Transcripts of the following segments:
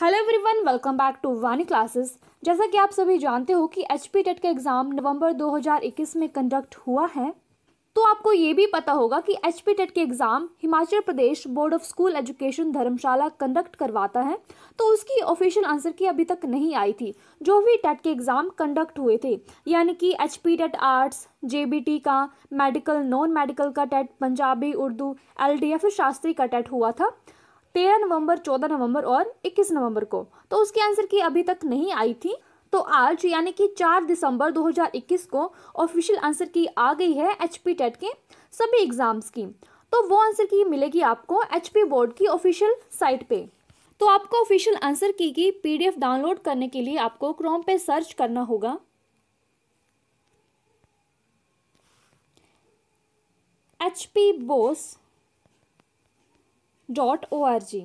hello everyone welcome back to Vani classes जैसा कि आप सभी जानते हो कि एच पी टेट का एग्ज़ाम नवंबर 2021 में कंडक्ट हुआ है तो आपको ये भी पता होगा कि एच पी टेट के exam Himachal Pradesh board of school education Dharamshala conduct करवाता है तो उसकी ऑफिशियल आंसर की अभी तक नहीं आई थी जो भी टेट के एग्ज़ाम कंडक्ट हुए थे यानी कि एच पी टेट आर्ट्स जे का मेडिकल नॉन मेडिकल का TET Punjabi Urdu L D फिर शास्त्री का टेट हुआ था तेरह नवंबर चौदह नवंबर और इक्कीस नवंबर को तो उसके आंसर की अभी तक नहीं आई थी तो आज यानी कि चार दिसंबर 2021 को ऑफिशियल आंसर की आ गई है एच पी टेट के सभी एग्जाम्स की तो वो आंसर की मिलेगी आपको एच पी बोर्ड की ऑफिशियल साइट पे तो आपको ऑफिशियल आंसर की की पीडीएफ डाउनलोड करने के लिए आपको क्रोम पे सर्च करना होगा H P BOSE dot O R G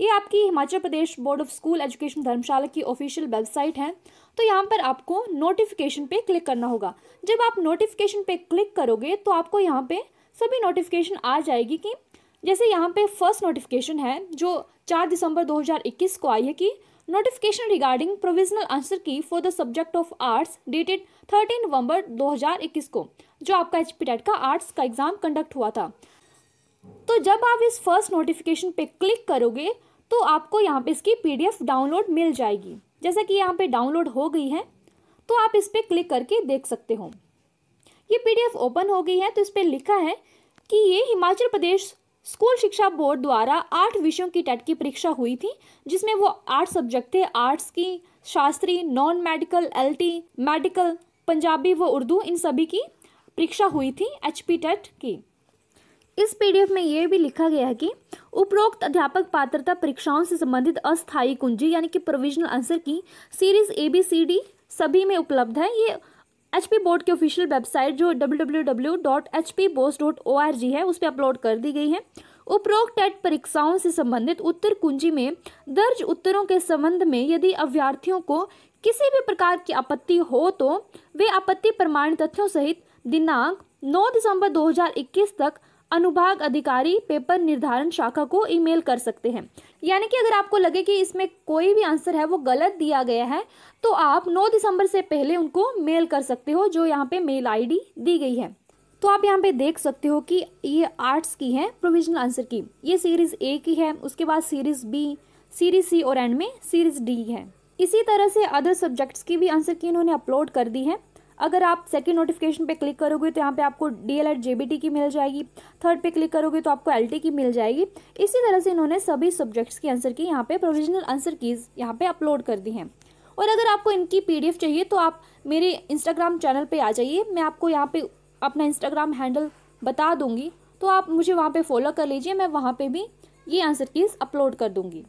ये आपकी Himachal Pradesh board of school education Dharamshala की ऑफिशियल वेबसाइट है तो यहाँ पर आपको नोटिफिकेशन पे क्लिक करना होगा जब आप नोटिफिकेशन पे क्लिक करोगे तो आपको यहाँ पे सभी नोटिफिकेशन आ जाएगी कि जैसे यहाँ पे फर्स्ट नोटिफिकेशन है जो 4 दिसंबर 2021 को आई है कि notification regarding provisional answer key for the subject of arts dated thirteen November 2021 को जो आपका एच e का आर्ट्स का एग्जाम कंडक्ट हुआ था तो जब आप इस फर्स्ट नोटिफिकेशन पे क्लिक करोगे तो आपको यहाँ पे इसकी पीडीएफ डाउनलोड मिल जाएगी जैसा कि यहाँ पे डाउनलोड हो गई है तो आप इस पर क्लिक करके देख सकते हो ये पीडीएफ ओपन हो गई है तो इस पर लिखा है कि ये हिमाचल प्रदेश स्कूल शिक्षा बोर्ड द्वारा आठ विषयों की टेट की परीक्षा हुई थी जिसमें वो आठ सब्जेक्ट थे आर्ट्स की Shastri non medical LT medical Punjabi व उर्दू इन सभी की परीक्षा हुई थी एच टेट की इस पीडीएफ में यह भी लिखा गया है कि उपरोक्त अध्यापक पात्रता परीक्षाओं से संबंधित अस्थाई कुंजी यानी कि provisional answer key series A B C D सभी में उपलब्ध है ये एच पी बोर्ड की ऑफिशियल वेबसाइट जो डब्ल्यू है उस पर अपलोड कर दी गई है उपरोक्त टेट e परीक्षाओं से संबंधित उत्तर कुंजी में दर्ज उत्तरों के संबंध में यदि अभ्यर्थियों को किसी भी प्रकार की आपत्ति हो तो वे आपत्ति प्रमाण तथ्यों सहित दिनांक 9 दिसंबर 2021 तक अनुभाग अधिकारी पेपर निर्धारण शाखा को ईमेल कर सकते हैं यानी कि अगर आपको लगे कि इसमें कोई भी आंसर है वो गलत दिया गया है तो आप 9 दिसंबर से पहले उनको मेल कर सकते हो जो यहाँ पे मेल आईडी दी गई है तो आप यहाँ पे देख सकते हो कि ये आर्ट्स की है प्रोविजनल आंसर की ये सीरीज़ ए की है उसके बाद सीरीज़ बी सीरीज सी और एंड में सीरीज़ डी है इसी तरह से अदर सब्जेक्ट्स की भी आंसर की इन्होंने अपलोड कर दी है अगर आप सेकेंड नोटिफिकेशन पे क्लिक करोगे तो यहाँ पे आपको डी एल की मिल जाएगी थर्ड पे क्लिक करोगे तो आपको एल की मिल जाएगी इसी तरह से इन्होंने सभी सब्जेक्ट्स की आंसर की यहाँ पे प्रोविजनल आंसर कीज यहाँ पे अपलोड कर दी हैं और अगर आपको इनकी एफ चाहिए तो आप मेरे इंस्टाग्राम चैनल पर आ जाइए मैं आपको यहाँ पर अपना इंस्टाग्राम हैंडल बता दूँगी तो आप मुझे वहाँ पर फॉलो कर लीजिए मैं वहाँ पर भी ये आंसर कीज अपलोड कर दूँगी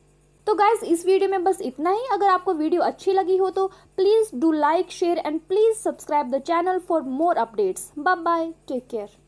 तो गाइज इस वीडियो में बस इतना ही अगर आपको वीडियो अच्छी लगी हो तो please do like share and please subscribe the channel for more updates bye bye take care